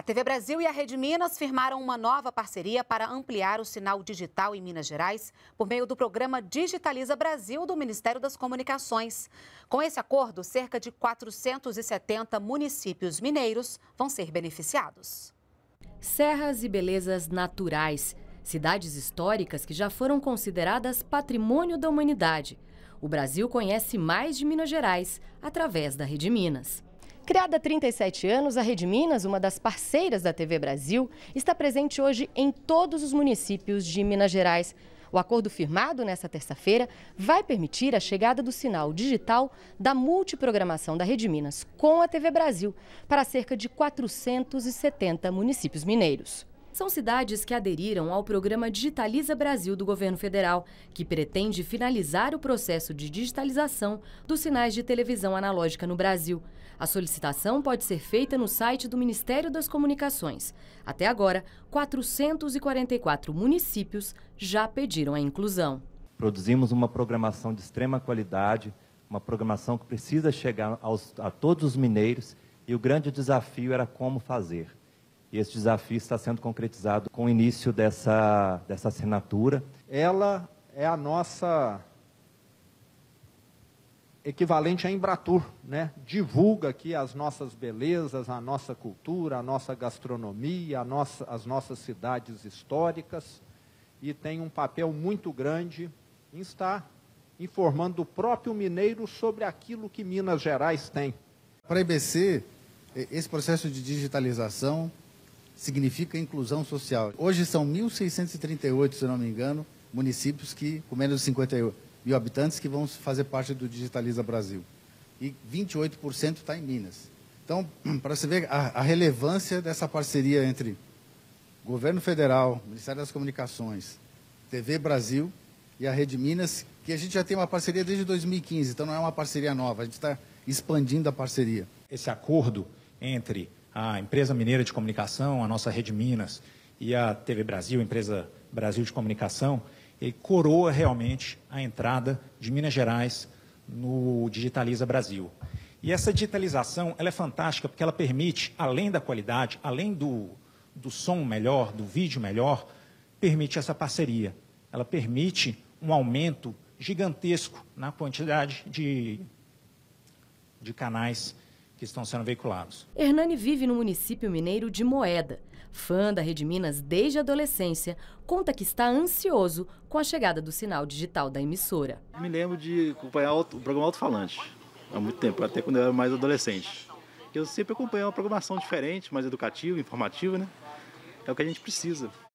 A TV Brasil e a Rede Minas firmaram uma nova parceria para ampliar o sinal digital em Minas Gerais por meio do programa Digitaliza Brasil do Ministério das Comunicações. Com esse acordo, cerca de 470 municípios mineiros vão ser beneficiados. Serras e belezas naturais, cidades históricas que já foram consideradas patrimônio da humanidade. O Brasil conhece mais de Minas Gerais através da Rede Minas. Criada há 37 anos, a Rede Minas, uma das parceiras da TV Brasil, está presente hoje em todos os municípios de Minas Gerais. O acordo firmado nesta terça-feira vai permitir a chegada do sinal digital da multiprogramação da Rede Minas com a TV Brasil para cerca de 470 municípios mineiros. São cidades que aderiram ao programa Digitaliza Brasil do governo federal, que pretende finalizar o processo de digitalização dos sinais de televisão analógica no Brasil. A solicitação pode ser feita no site do Ministério das Comunicações. Até agora, 444 municípios já pediram a inclusão. Produzimos uma programação de extrema qualidade, uma programação que precisa chegar aos, a todos os mineiros, e o grande desafio era como fazer. E esse desafio está sendo concretizado com o início dessa, dessa assinatura. Ela é a nossa equivalente à Embratur, né? Divulga aqui as nossas belezas, a nossa cultura, a nossa gastronomia, a nossa, as nossas cidades históricas e tem um papel muito grande em estar informando o próprio mineiro sobre aquilo que Minas Gerais tem. Para a IBC, esse processo de digitalização significa inclusão social. Hoje são 1.638, se não me engano, municípios que, com menos de 50 mil habitantes que vão fazer parte do Digitaliza Brasil. E 28% está em Minas. Então, para você ver a, a, relevância dessa parceria entre governo federal, Ministério das Comunicações, TV Brasil e a Rede Minas, que a gente já tem uma parceria desde 2015, então não é uma parceria nova, a gente está expandindo a parceria. Esse acordo entre a empresa mineira de comunicação, a nossa Rede Minas e a TV Brasil, a empresa Brasil de Comunicação, ele coroa realmente a entrada de Minas Gerais no Digitaliza Brasil. E essa digitalização ela é fantástica porque ela permite, além da qualidade, além do, do som melhor, do vídeo melhor, permite essa parceria. Ela permite um aumento gigantesco na quantidade de, de canais que estão sendo veiculados. Hernani vive no município mineiro de Moeda. Fã da Rede Minas desde a adolescência, conta que está ansioso com a chegada do sinal digital da emissora. Me lembro de acompanhar o programa Alto Falante há muito tempo, até quando eu era mais adolescente. Eu sempre acompanhei uma programação diferente, mais educativa, informativa, né? É o que a gente precisa.